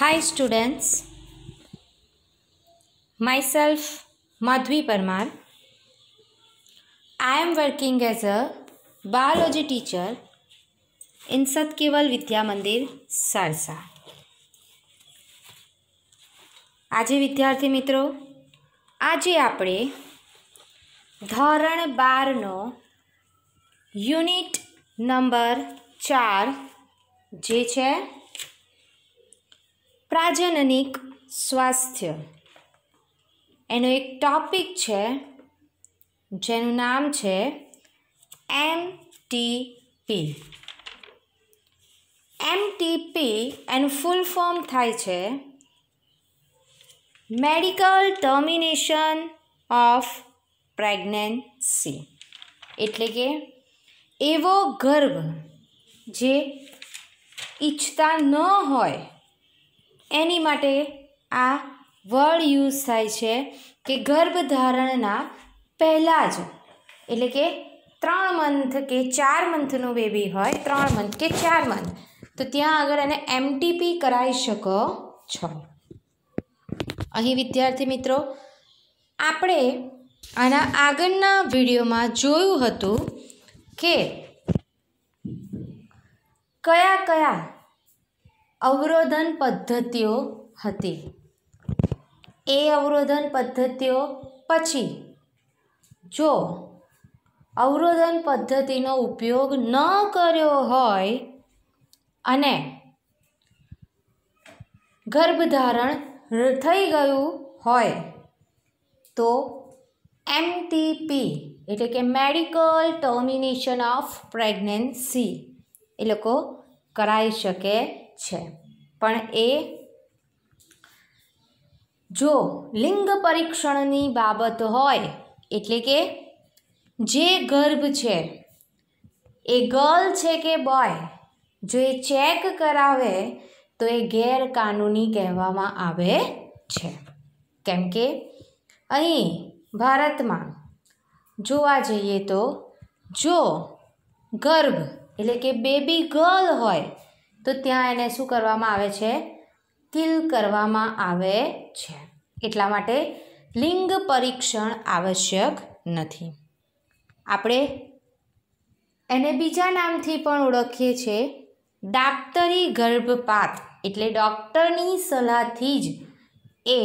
hi students myself Madhavi Parmar Param I am working as a biology teacher in Satkeval Vidya Mandir Sarsa आज विद्यार्थी मित्रो आज आपरण बारनो યુનિટ नंबर चार जे છે પ્રાજનનિક સ્વાસ્થ્ય એનો એક ટોપિક છે જેનું નામ છે એમ ટી પી એમ ટી પી એનું ફૂલ ફોર્મ થાય છે મેડિકલ ટર્મિનેશન ઓફ પ્રેગ્નન્સી એટલે કે એવો ગર્ભ જે ઈચ્છતા ન હોય એની માટે આ વર્ડ યુઝ થાય છે કે ગર્ભધારણના પહેલાં જ એટલે કે ત્રણ મંથ કે ચાર મંથનું બેબી હોય ત્રણ મંથ કે ચાર મંથ તો ત્યાં આગળ એને એમટીપી કરાવી શકો છો અહીં વિદ્યાર્થી મિત્રો આપણે આના આગળના વિડીયોમાં જોયું હતું કે કયા કયા અવરોધન પદ્ધતિઓ હતી એ અવરોધન પદ્ધતિઓ પછી જો અવરોધન પદ્ધતિનો ઉપયોગ ન કર્યો હોય અને ગર્ભધારણ થઈ ગયું હોય તો એમટીપી એટલે કે મેડિકલ ટર્મિનેશન ઓફ પ્રેગ્નન્સી એ લોકો કરાવી શકે છે પણ એ જો લિંગ પરીક્ષણની બાબત હોય એટલે કે જે ગર્ભ છે એ ગર્લ છે કે બોય જો એ ચેક કરાવે તો એ ગેરકાનૂની કહેવામાં આવે છે કેમ કે અહીં ભારતમાં જોવા જઈએ તો જો ગર્ભ એટલે કે બેબી ગર્લ હોય તો ત્યાં એને શું કરવામાં આવે છે કિલ કરવામાં આવે છે એટલા માટે લિંગ પરીક્ષણ આવશ્યક નથી આપણે એને બીજા નામથી પણ ઓળખીએ છીએ દાપ્તરી ગર્ભપાત એટલે ડૉક્ટરની સલાહથી જ એ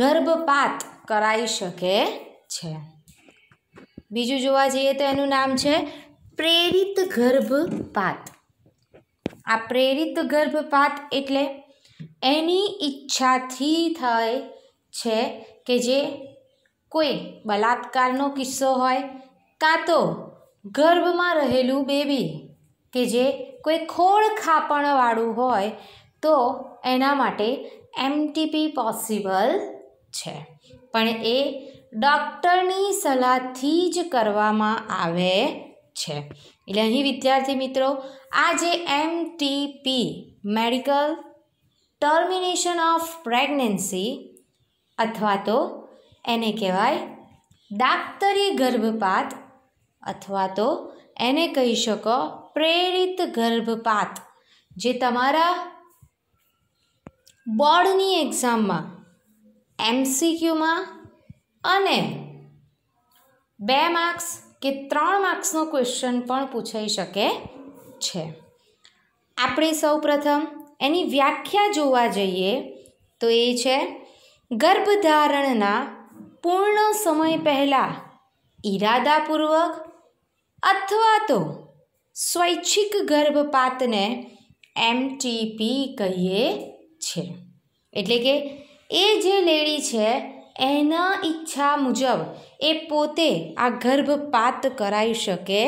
ગર્ભપાત કરાવી શકે છે બીજું જોવા જઈએ તો એનું નામ છે પ્રેરિત ગર્ભપાત આ પ્રેરિત ગર્ભપાત એટલે એની ઈચ્છાથી થાય છે કે જે કોઈ બલાત્કારનો કિસ્સો હોય કાં તો ગર્ભમાં રહેલું બેબી કે જે કોઈ ખોળ ખાપણવાળું હોય તો એના માટે એમટીપી પોસિબલ છે પણ એ ડૉક્ટરની સલાહથી જ કરવામાં આવે છે એટલે અહીં વિદ્યાર્થી મિત્રો આ જે M T P medical termination of pregnancy અથવા તો એને કહેવાય દાક્તરી ગર્ભપાત અથવા તો એને કહી શકો પ્રેરિત ગર્ભપાત જે તમારા બોર્ડની એક્ઝામમાં એમસીક્યુમાં અને બે માર્ક્સ કે ત્રણ માર્ક્સનો ક્વેશ્ચન પણ પૂછાઈ શકે છે આપણે સૌ પ્રથમ એની વ્યાખ્યા જોવા જઈએ તો એ છે ગર્ભધારણના પૂર્ણ સમય પહેલાં ઈરાદાપૂર્વક અથવા તો સ્વૈચ્છિક ગર્ભપાતને એમટીપી કહીએ છે એટલે કે એ જે લેડી છે એના ઈચ્છા મુજબ એ પોતે આ ગર્ભપાત કરાવી શકે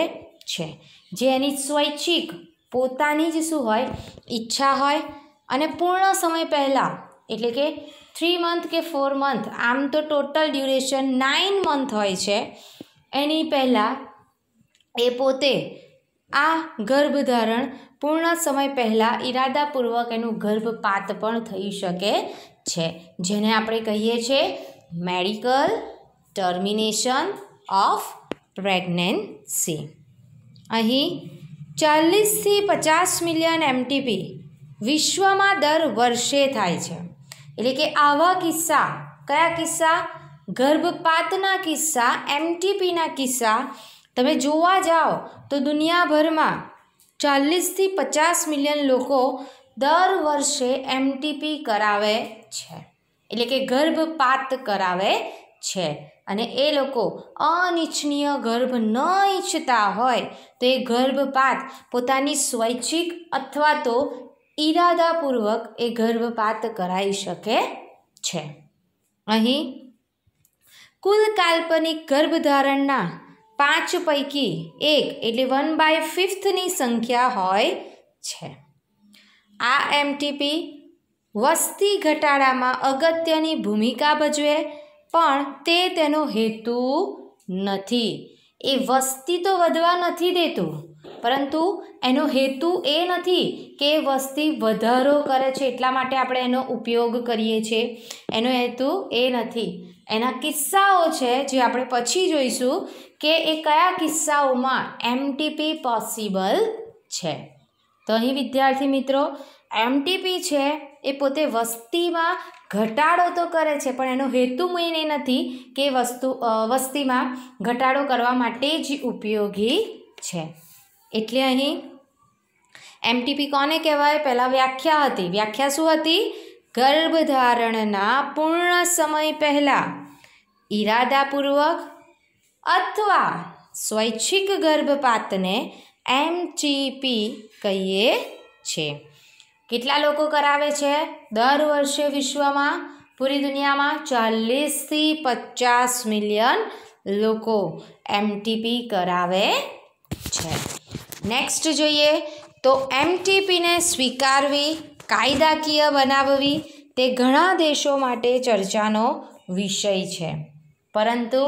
છે જે એની સ્વૈચ્છિક પોતાની જ શું હોય ઈચ્છા હોય અને પૂર્ણ સમય પહેલાં એટલે કે થ્રી મંથ કે ફોર મંથ આમ તો ટોટલ ડ્યુરેશન નાઇન મંથ હોય છે એની પહેલાં એ પોતે આ ગર્ભધારણ પૂર્ણ સમય પહેલાં ઈરાદાપૂર્વક એનું ગર્ભપાત પણ થઈ શકે છે જેને આપણે કહીએ છીએ મેડિકલ ટર્મિનેશન ઓફ પ્રેગ્નન્સી અહીં ચાલીસથી પચાસ મિલિયન એમટીપી વિશ્વમાં દર વર્ષે થાય છે એટલે કે આવા કિસ્સા કયા કિસ્સા ગર્ભપાતના કિસ્સા એમટીપીના કિસ્સા તમે જોવા જાઓ તો દુનિયાભરમાં ચાલીસથી પચાસ મિલિયન લોકો દર વર્ષે એમટીપી કરાવે છે એટલે કે ગર્ભપાત કરાવે છે અને એ લોકો અનિચ્છનીય ગર્ભ ન ઈચ્છતા હોય તો એ ગર્ભપાત પોતાની સ્વૈચ્છિક અથવા તો ઈરાદાપૂર્વક એ ગર્ભપાત કરાવી શકે છે અહીં કુલ કાલ્પનિક ગર્ભધારણના પાંચ પૈકી એક એટલે વન બાય ફિફ્થની સંખ્યા હોય છે આ એમટીપી વસ્તી ઘટાડામાં અગત્યની ભૂમિકા ભજવે પણ તે તેનો હેતુ નથી એ વસ્તી તો વધવા નથી દેતું પરંતુ એનો હેતુ એ નથી કે વસ્તી વધારો કરે છે એટલા માટે આપણે એનો ઉપયોગ કરીએ છીએ એનો હેતુ એ નથી એના કિસ્સાઓ છે જે આપણે પછી જોઈશું કે એ કયા કિસ્સાઓમાં એમટીપી પોસિબલ છે તો અહીં વિદ્યાર્થી મિત્રો એમટીપી છે એ પોતે વસ્તીમાં ઘટાડો તો કરે છે પણ એનો હેતુ મેન નથી કે વસ્તુ વસ્તીમાં ઘટાડો કરવા માટે જ ઉપયોગી છે એટલે અહીં એમટીપી કોને કહેવાય પહેલાં વ્યાખ્યા હતી વ્યાખ્યા શું હતી ગર્ભધારણના પૂર્ણ સમય પહેલાં ઈરાદાપૂર્વક અથવા સ્વૈચ્છિક ગર્ભપાતને એમટીપી કહીએ છે કેટલા લોકો કરાવે છે દર વર્ષે વિશ્વમાં પૂરી દુનિયામાં ચાલીસથી પચાસ મિલિયન લોકો એમટીપી કરાવે છે નેક્સ્ટ જોઈએ તો એમટીપીને સ્વીકારવી કાયદાકીય બનાવવી તે ઘણા દેશો માટે ચર્ચાનો વિષય છે પરંતુ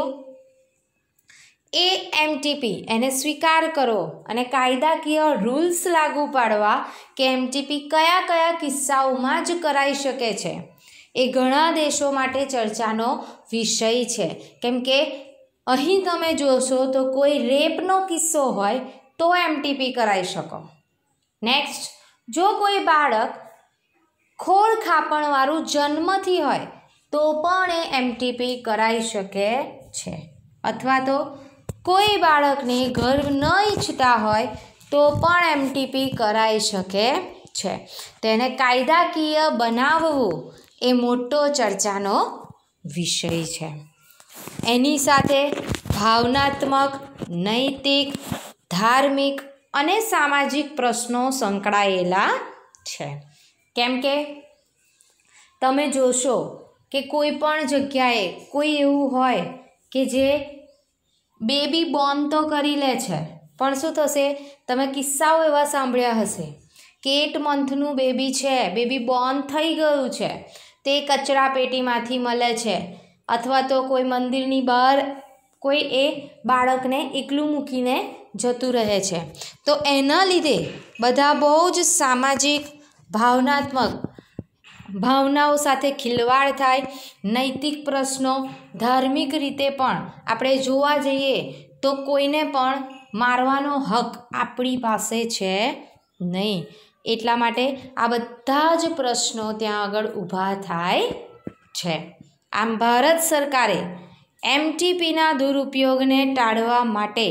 એ એમટીપી એને સ્વીકાર કરો અને કાયદાકીય રૂલ્સ લાગુ પાડવા કે એમટીપી કયા કયા કિસ્સાઓમાં જ કરાઈ શકે છે એ ઘણા દેશો માટે ચર્ચાનો વિષય છે કેમ કે અહીં તમે જોશો તો કોઈ રેપનો કિસ્સો હોય તો એમટીપી કરાઈ શકો નેક્સ્ટ જો કોઈ બાળક ખોળ ખાપણવાળું જન્મથી હોય તો પણ એ એમટીપી કરાઈ શકે છે અથવા તો કોઈ બાળકને ઘર ન ઈચ્છતા હોય તો પણ એમટીપી કરાઈ શકે છે તેને કાયદાકીય બનાવવું એ મોટો ચર્ચાનો વિષય છે એની સાથે ભાવનાત્મક નૈતિક ધાર્મિક અને સામાજિક પ્રશ્નો સંકળાયેલા છે કેમ કે તમે જોશો કે કોઈ પણ જગ્યાએ કોઈ એવું હોય કે જે બેબી બોર્ન તો કરી લે છે પણ શું થશે તમે કિસ્સાઓ એવા સાંભળ્યા હશે કે એટ મંથનું બેબી છે બેબી બોર્ન થઈ ગયું છે તે કચરા પેટીમાંથી મળે છે અથવા તો કોઈ મંદિરની બહાર કોઈ એ બાળકને એકલું મૂકીને જતું રહે છે તો એના લીધે બધા બહુ જ સામાજિક ભાવનાત્મક ભાવનાઓ સાથે ખિલવાડ થાય નૈતિક પ્રશ્નો ધાર્મિક રીતે પણ આપણે જોવા જઈએ તો કોઈને પણ મારવાનો હક આપણી પાસે છે નહીં એટલા માટે આ બધા જ પ્રશ્નો ત્યાં આગળ ઊભા થાય છે આમ ભારત સરકારે એમટીપીના દુરુપયોગને ટાળવા માટે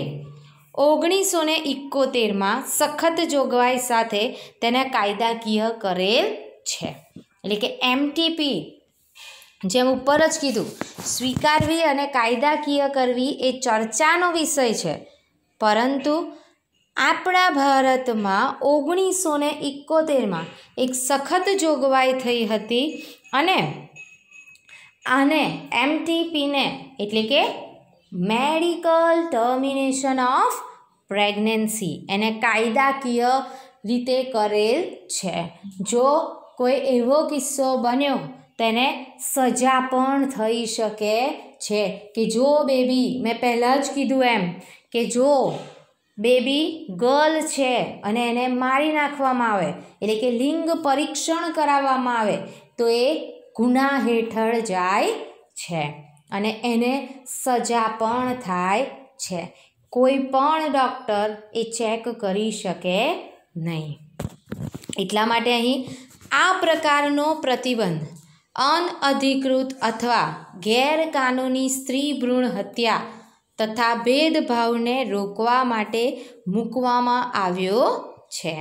ઓગણીસો ને ઇકોતેરમાં સખત જોગવાઈ સાથે તેને કાયદાકીય કરેલ છે એટલે કે એમટીપી જેમ ઉપર જ કીધું સ્વીકારવી અને કાયદાકીય કરવી એ ચર્ચાનો વિષય છે પરંતુ આપણા ભારતમાં ઓગણીસો ને એકોતેરમાં એક સખત જોગવાઈ થઈ હતી અને આને એમટીપીને એટલે કે મેડિકલ ટર્મિનેશન ઓફ પ્રેગ્નન્સી એને કાયદાકીય રીતે કરેલ છે જો કોઈ એવો કિસ્સો બન્યો તેને સજા પણ થઈ શકે છે કે જો બેબી મેં પહેલાં જ કીધું એમ કે જો બેબી ગર્લ છે અને એને મારી નાખવામાં આવે એટલે કે લિંગ પરીક્ષણ કરાવવામાં આવે તો એ ગુના હેઠળ જાય છે અને એને સજા પણ થાય છે કોઈ પણ ડૉક્ટર એ ચેક કરી શકે નહીં એટલા માટે અહીં આ પ્રકારનો પ્રતિબંધ અનઅધિકૃત અથવા ગેરકાનૂની સ્ત્રી ભ્રૂણ હત્યા તથા ભેદભાવને રોકવા માટે મૂકવામાં આવ્યો છે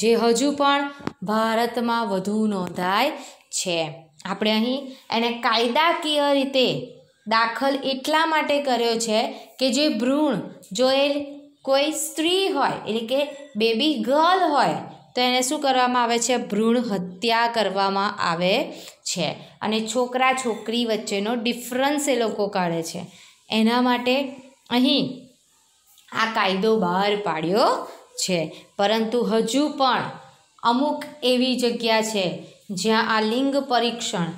જે હજુ પણ ભારતમાં વધુ નોંધાય છે આપણે અહીં એને કાયદાકીય રીતે દાખલ એટલા માટે કર્યો છે કે જે ભ્રૂણ જો એ કોઈ સ્ત્રી હોય એટલે કે બેબી ગર્લ હોય તો એને શું કરવામાં આવે છે ભ્રૂણ હત્યા કરવામાં આવે છે અને છોકરા છોકરી વચ્ચેનો ડિફરન્સ એ લોકો કાઢે છે એના માટે અહીં આ કાયદો બહાર પાડ્યો છે પરંતુ હજુ પણ અમુક એવી જગ્યા છે જ્યાં આ લિંગ પરીક્ષણ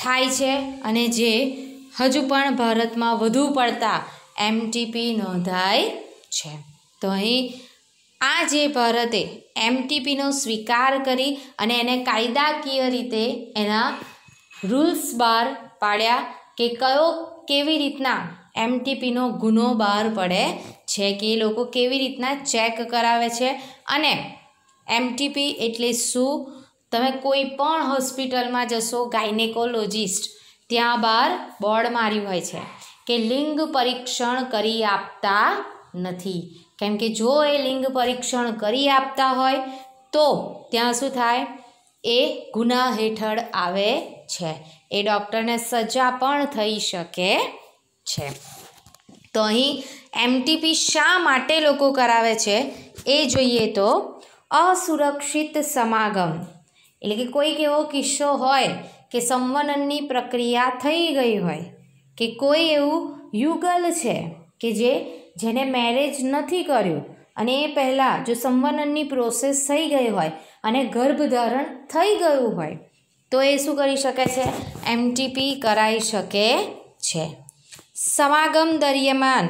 થાય છે અને જે હજુ પણ ભારતમાં વધુ પડતા એમટીપી નોંધાય છે તો અહીં આજે ભારતે એમટીપીનો સ્વીકાર કરી અને એને કાયદાકીય રીતે એના રૂલ્સ બહાર પાડ્યા કે કયો કેવી રીતના એમટીપીનો ગુનો બહાર પડે છે કે એ લોકો કેવી રીતના ચેક કરાવે છે અને એમટીપી એટલે શું તમે કોઈ પણ હોસ્પિટલમાં જશો ગાયનેકોલોજિસ્ટ ત્યાં બહાર બોર્ડ માર્યું હોય છે કે લિંગ પરીક્ષણ કરી આપતા નથી કેમ કે જો એ લિંગ પરીક્ષણ કરી આપતા હોય તો ત્યાં શું થાય એ ગુના હેઠળ આવે છે એ ડૉક્ટરને સજા પણ થઈ શકે છે તો અહીં એમટીપી શા માટે લોકો કરાવે છે એ જોઈએ તો અસુરક્ષિત સમાગમ એટલે કે કોઈક એવો કિસ્સો હોય કે સંવનનની પ્રક્રિયા થઈ ગઈ હોય કે કોઈ એવું યુગલ છે કે જે જેને મેરેજ નથી કર્યું અને એ પહેલાં જો સંવનનની પ્રોસેસ થઈ ગઈ હોય અને ગર્ભધારણ થઈ ગયું હોય તો એ શું કરી શકે છે એમટીપી કરાઈ શકે છે સમાગમ દરમિયાન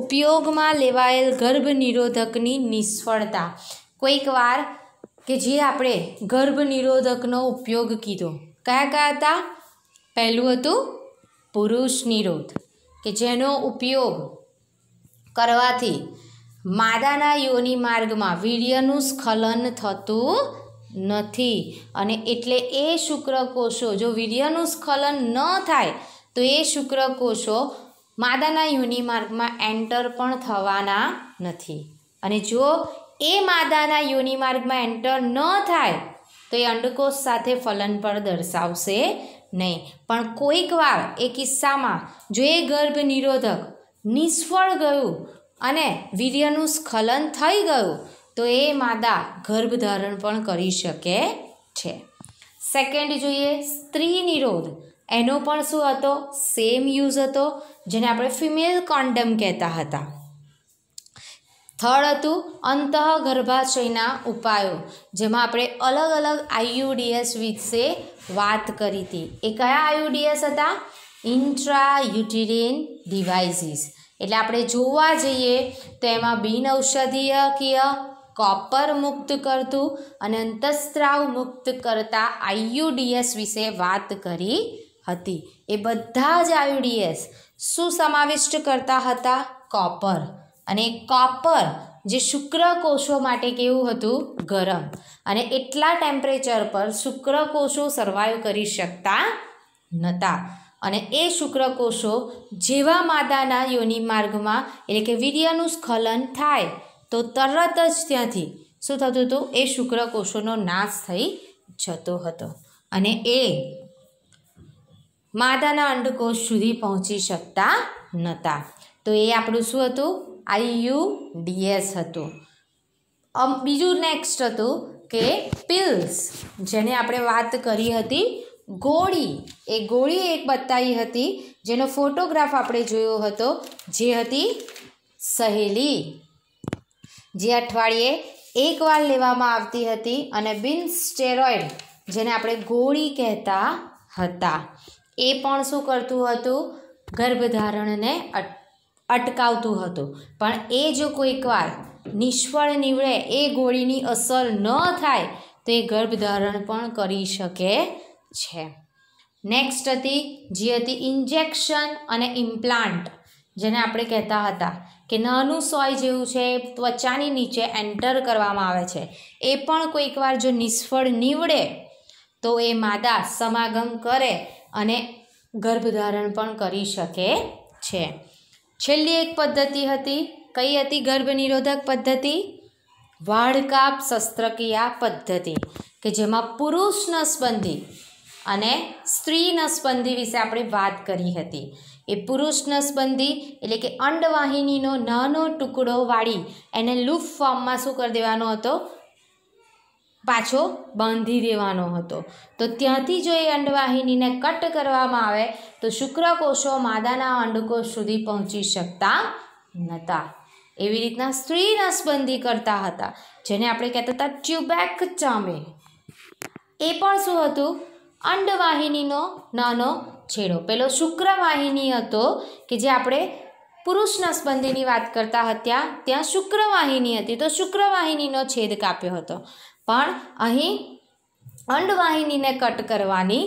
ઉપયોગમાં લેવાયેલ ગર્ભ નિરોધકની નિષ્ફળતા કોઈક વાર કે જે આપણે ગર્ભ નિરોધકનો ઉપયોગ કીધો કયા કયા હતા પહેલું હતું પુરુષ નિરોધ કે જેનો ઉપયોગ કરવાથી માદાના યોની માર્ગમાં વીર્યનું સ્ખલન થતું નથી અને એટલે એ શુક્રકોષો જો વીર્યનું સ્ખલન ન થાય તો એ શુક્રકોષો માદાના યોની માર્ગમાં એન્ટર પણ થવાના નથી અને જો એ માદાના યોની માર્ગમાં એન્ટર ન થાય તો એ અંડકોષ સાથે ફલન પણ દર્શાવશે નહીં પણ કોઈક વાર એ કિસ્સામાં જો એ ગર્ભ નિરોધક નિષ્ફળ ગયું અને વીર્યનું સ્ખલન થઈ ગયું તો એ માદા ગર્ભધારણ પણ કરી શકે છે સેકન્ડ જોઈએ સ્ત્રી નિરોધ એનો પણ શું હતો સેમ યુઝ હતો જેને આપણે ફિમેલ કોન્ડમ કહેતા હતા થર્ડ હતું અંતઃ ગર્ભાશયના ઉપાયો જેમાં આપણે અલગ અલગ આઈયુડીએસ વિશે વાત કરી હતી એ કયા આઈયુડીએસ હતા ઇન્ટ્રાયુટિરિન ડિવાઇસીસ એટલે આપણે જોવા જઈએ તો એમાં બિન ઔષધીયકીય કોપર મુક્ત કરતું અને અંતઃસ્ત્રાવ મુક્ત કરતા આયુડીએસ વિશે વાત કરી હતી એ બધા જ આયુડીએસ શું સમાવિષ્ટ કરતા હતા કોપર અને કોપર જે શુક્રકોષો માટે કેવું હતું ગરમ અને એટલા ટેમ્પરેચર પર શુક્રકોષો સર્વાઈવ કરી શકતા નહોતા અને એ શુક્રકોષો જેવા માદાના યોનિ માર્ગમાં એટલે કે વીર્યનું સ્ખલન થાય તો તરત જ ત્યાંથી શું થતું હતું એ શુક્રકોષોનો નાશ થઈ જતો હતો અને એ માદાના અંડકોષ સુધી પહોંચી શકતા નહોતા તો એ આપણું શું હતું આઈયુ ડીએસ હતું બીજું નેક્સ્ટ હતું કે પિલ્સ જેને આપણે વાત કરી હતી ગોળી એ ગોળી એક બતાવી હતી જેનો ફોટોગ્રાફ આપણે જોયો હતો જે હતી સહેલી જે અઠવાડિયે એકવાર લેવામાં આવતી હતી અને બિન સ્ટેરોઇડ જેને આપણે ગોળી કહેતા હતા એ પણ શું કરતું હતું ગર્ભધારણને અટકાવતું હતું પણ એ જો કોઈકવાર નિષ્ફળ નીવડે એ ગોળીની અસર ન થાય તો એ ગર્ભધારણ પણ કરી શકે છે નેક્સ્ટ હતી જે હતી ઇન્જેક્શન અને ઇમ્પ્લાન્ટ જેને આપણે કહેતા હતા કે નાનું સોય જેવું છે ત્વચાની નીચે એન્ટર કરવામાં આવે છે એ પણ કોઈકવાર જો નિષ્ફળ નીવડે તો એ માદા સમાગમ કરે અને ગર્ભધારણ પણ કરી શકે છે છેલ્લી એક પદ્ધતિ હતી કઈ હતી ગર્ભનિરોધક નિરોધક પદ્ધતિ વાળકાપ શસ્ત્રક્રિયા પદ્ધતિ કે જેમાં પુરુષ નસબંધી અને સ્ત્રી નસબંધી વિશે આપણે વાત કરી હતી એ પુરુષ નસબંધી એટલે કે અંડવાહિનીનો નાનો ટુકડો વાળી એને લૂફ ફોર્મમાં શું કરી દેવાનો હતો પાછો બાંધી દેવાનો હતો તો ત્યાંથી જો એ અંડવાહિનીને કટ કરવામાં આવે તો શુક્રકોષો માદાના અંડકોષ સુધી પહોંચી શકતા નહોતા એવી રીતના સ્ત્રી નસબંધી કરતા હતા જેને આપણે કહેતા હતા ટ્યુબેક ચામે એ પણ શું હતું અંડવાહિનીનો નાનો છેડો પેલો શુક્રવાહિની હતો કે જે આપણે પુરુષના સ્પંદીની વાત કરતા હતા ત્યાં શુક્રવાહિની હતી તો શુક્રવાહિનીનો છેદ કાપ્યો હતો પણ અહીં અંડવાહિનીને કટ કરવાની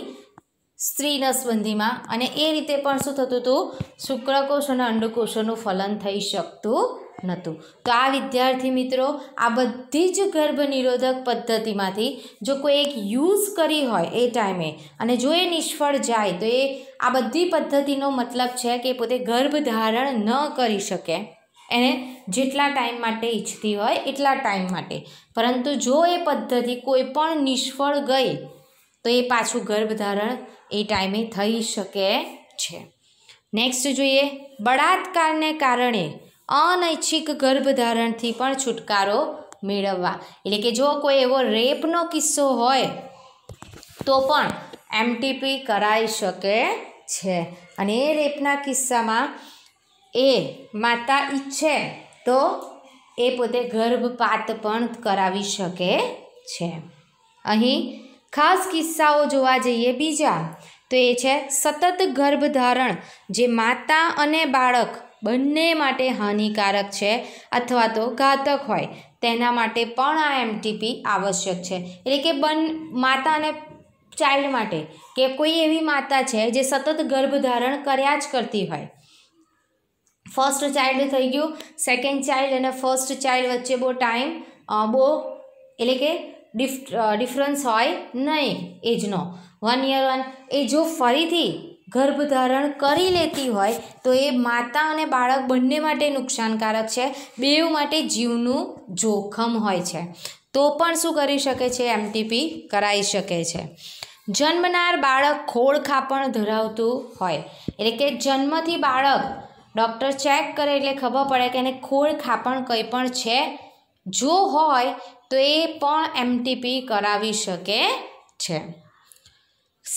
સ્ત્રીના સ્પંધીમાં અને એ રીતે પણ શું થતું હતું શુક્રકોષ અને અંડકોષોનું ફલન થઈ શકતું નહોતું તો આ વિદ્યાર્થી મિત્રો આ બધી જ ગર્ભનિરોધક પદ્ધતિમાંથી જો કોઈ એક યુઝ કરી હોય એ ટાઈમે અને જો એ નિષ્ફળ જાય તો એ આ બધી પદ્ધતિનો મતલબ છે કે પોતે ગર્ભ ધારણ ન કરી શકે એને જેટલા ટાઈમ માટે ઈચ્છતી હોય એટલા ટાઈમ માટે પરંતુ જો એ પદ્ધતિ કોઈ પણ નિષ્ફળ ગઈ તો એ પાછું ગર્ભધારણ એ ટાઈમે થઈ શકે છે નેક્સ્ટ જોઈએ બળાત્કારને કારણે અનૈચ્છિક ગર્ભધારણથી પણ છુટકારો મેળવવા એટલે કે જો કોઈ એવો રેપનો કિસ્સો હોય તો પણ એમટીપી કરાઈ શકે છે અને એ રેપના કિસ્સામાં એ માતા ઈચ્છે તો એ પોતે ગર્ભપાત પણ કરાવી શકે છે અહીં ખાસ કિસ્સાઓ જોવા જઈએ બીજા તો એ છે સતત ગર્ભધારણ જે માતા અને બાળક બંને માટે હાનિકારક છે અથવા તો ઘાતક હોય તેના માટે પણ આ એમટીપી આવશ્યક છે એટલે કે બન માતા અને ચાઇલ્ડ માટે કે કોઈ એવી માતા છે જે સતત ગર્ભધારણ કર્યા જ કરતી હોય ફર્સ્ટ ચાઇલ્ડ થઈ ગયું સેકન્ડ ચાઇલ્ડ અને ફર્સ્ટ ચાઇલ્ડ વચ્ચે બહુ ટાઈમ બહુ એટલે કે ડિફ ડિફરન્સ હોય નહીં એજનો વન યર વન એ જો ફરીથી ગર્ભધારણ કરી લેતી હોય તો એ માતા અને બાળક બંને માટે નુકસાનકારક છે બેઉ માટે જીવનું જોખમ હોય છે તો પણ શું કરી શકે છે એમટીપી કરાવી શકે છે જન્મનાર બાળક ખોળ ખાપણ ધરાવતું હોય એટલે કે જન્મથી બાળક ડૉક્ટર ચેક કરે એટલે ખબર પડે કે એને ખોળ ખાપણ કંઈ પણ છે જો હોય તો એ પણ એમટીપી કરાવી શકે છે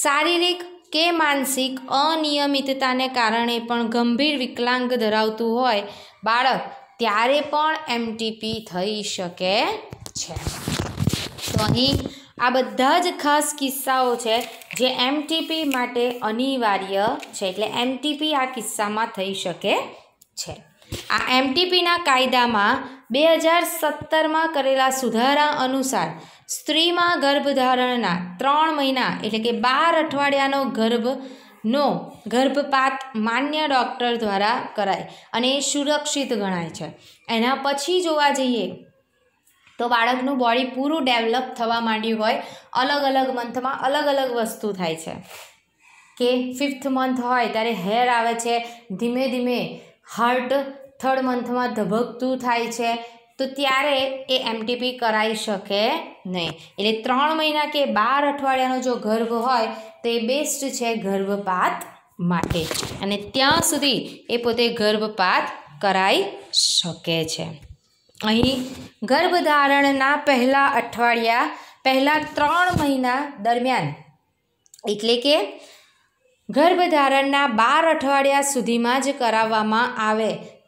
શારીરિક કે માનસિક અનિયમિતતાને કારણે પણ ગંભીર વિકલાંગ ધરાવતું હોય બાળક ત્યારે પણ એમટીપી થઈ શકે છે તો અહીં આ બધા જ ખાસ કિસ્સાઓ છે જે એમટીપી માટે અનિવાર્ય છે એટલે એમટીપી આ કિસ્સામાં થઈ શકે છે આ એમટીપીના કાયદામાં બે હજાર સત્તરમાં કરેલા સુધારા અનુસાર સ્ત્રીમાં ગર્ભધારણના ત્રણ મહિના એટલે કે બાર અઠવાડિયાનો ગર્ભનો ગર્ભપાત માન્ય ડૉક્ટર દ્વારા કરાય અને એ સુરક્ષિત ગણાય છે એના પછી જોવા જઈએ તો બાળકનું બોડી પૂરું ડેવલપ થવા માંડ્યું હોય અલગ અલગ મંથમાં અલગ અલગ વસ્તુ થાય છે કે ફિફ્થ મંથ હોય ત્યારે હેર આવે છે ધીમે ધીમે હાર્ટ થર્ડ મંથમાં ધબકતું થાય છે તો ત્યારે એ એમટીપી કરાઈ શકે નહીં એટલે ત્રણ મહિના કે બાર અઠવાડિયાનો જો ગર્ભ હોય તો એ બેસ્ટ છે ગર્ભપાત માટે અને ત્યાં સુધી એ પોતે ગર્ભપાત કરાઈ શકે છે અહીં ગર્ભધારણના પહેલાં અઠવાડિયા પહેલાં ત્રણ મહિના દરમિયાન એટલે કે ગર્ભધારણના બાર અઠવાડિયા સુધીમાં જ કરાવવામાં આવે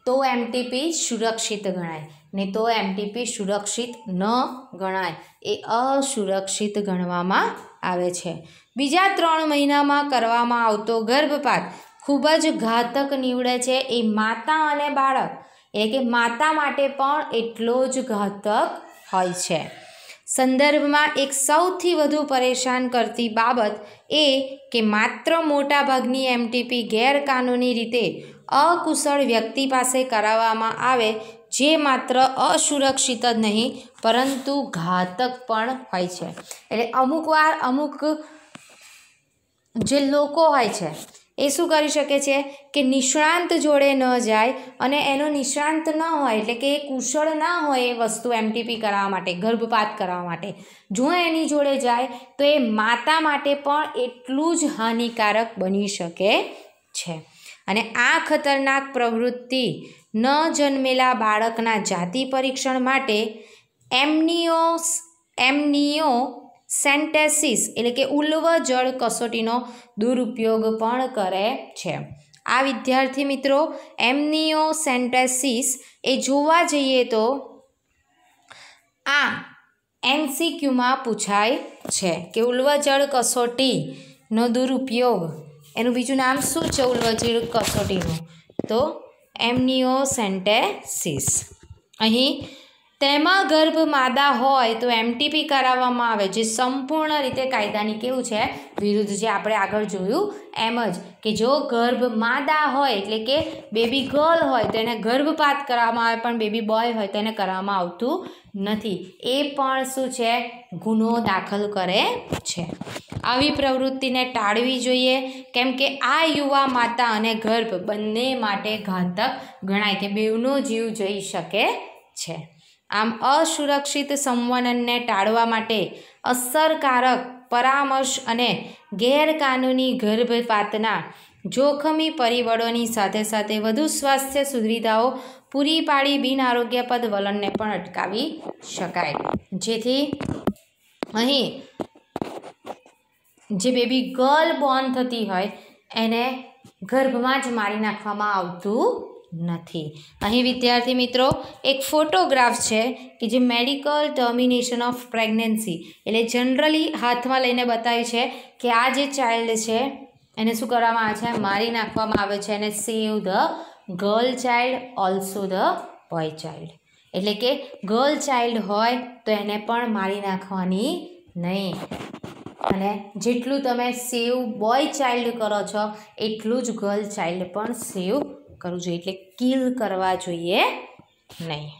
તો એમટીપી સુરક્ષિત ગણાય નહીં તો એમટીપી સુરક્ષિત ન ગણાય એ અસુરક્ષિત ગણવામાં આવે છે બીજા ત્રણ મહિનામાં કરવામાં આવતો ગર્ભપાત ખૂબ જ ઘાતક નીવડે છે એ માતા અને બાળક એ કે માતા માટે પણ એટલો જ ઘાતક હોય છે સંદર્ભમાં એક સૌથી વધુ પરેશાન કરતી બાબત એ કે માત્ર મોટાભાગની એમટીપી ગેરકાનૂની રીતે અકુશળ વ્યક્તિ પાસે કરાવવામાં આવે જે માત્ર અસુરક્ષિત જ નહીં પરંતુ ઘાતક પણ હોય છે એટલે અમુક વાર અમુક જે લોકો હોય છે એ શું કરી શકે છે કે નિષ્ણાંત જોડે ન જાય અને એનો નિષ્ણાંત ન હોય એટલે કે એ કુશળ ના હોય એ વસ્તુ એમટીપી કરાવવા માટે ગર્ભપાત કરવા માટે જો એની જોડે જાય તો એ માતા માટે પણ એટલું જ હાનિકારક બની શકે છે અને આ ખતરનાક પ્રવૃત્તિ ન જન્મેલા બાળકના જાતિ પરીક્ષણ માટે એમનીઓ એમનીઓ સેન્ટેસિસ એટલે કે ઉલ્વ જળ કસોટીનો દુરુપયોગ પણ કરે છે આ વિદ્યાર્થી મિત્રો એમનીઓ સેન્ટેસિસ એ જોવા જઈએ તો આ એમસીક્યુમાં પૂછાય છે કે ઉલ્વજળ કસોટીનો દુરુપયોગ એનું બીજું નામ શું છે ઉલ્વજળ કસોટીનું તો એમનીઓ સેન્ટેસિસ અહીં તેમાં ગર્ભ માદા હોય તો એમટીપી કરાવવામાં આવે જે સંપૂર્ણ રીતે કાયદાની કેવું છે વિરુદ્ધ જે આપણે આગળ જોયું એમ જ કે જો ગર્ભ માદા હોય એટલે કે બેબી ગર્લ હોય તો એને ગર્ભપાત કરવામાં આવે પણ બેબી બોય હોય તો એને કરવામાં આવતું નથી એ પણ શું છે ગુનો દાખલ કરે છે આવી પ્રવૃત્તિને ટાળવી જોઈએ કેમ કે આ યુવા માતા અને ગર્ભ બંને માટે ઘાતક ગણાય કે બેવનો જીવ જઈ શકે છે આમ અસુરક્ષિત સંવનનને ટાળવા માટે અસરકારક પરામર્શ અને ગેરકાનૂની ગર્ભપાતના જોખમી પરિબળોની સાથે સાથે વધુ સ્વાસ્થ્ય સુવિધાઓ પૂરી પાડી બિનઆરોગ્યપદ વલણને પણ અટકાવી શકાય જેથી અહીં જે બેબી ગર્લ બોર્ન થતી હોય એને ગર્ભમાં જ મારી નાખવામાં આવતું નથી અહીં વિદ્યાર્થી મિત્રો એક ફોટોગ્રાફ છે કે જે મેડિકલ ટર્મિનેશન ઓફ પ્રેગ્નન્સી એટલે જનરલી હાથમાં લઈને બતાવ્યું છે કે આ જે ચાઇલ્ડ છે એને શું કરવામાં આવે છે મારી નાખવામાં આવે છે એને save the girl child also the boy child એટલે કે ગર્લ ચાઇલ્ડ હોય તો એને પણ મારી નાખવાની નહીં અને જેટલું તમે સેવ બોય ચાઇલ્ડ કરો છો એટલું જ ગર્લ ચાઇલ્ડ પણ સેવ કરવું જોઈએ એટલે કિલ કરવા જોઈએ નહીં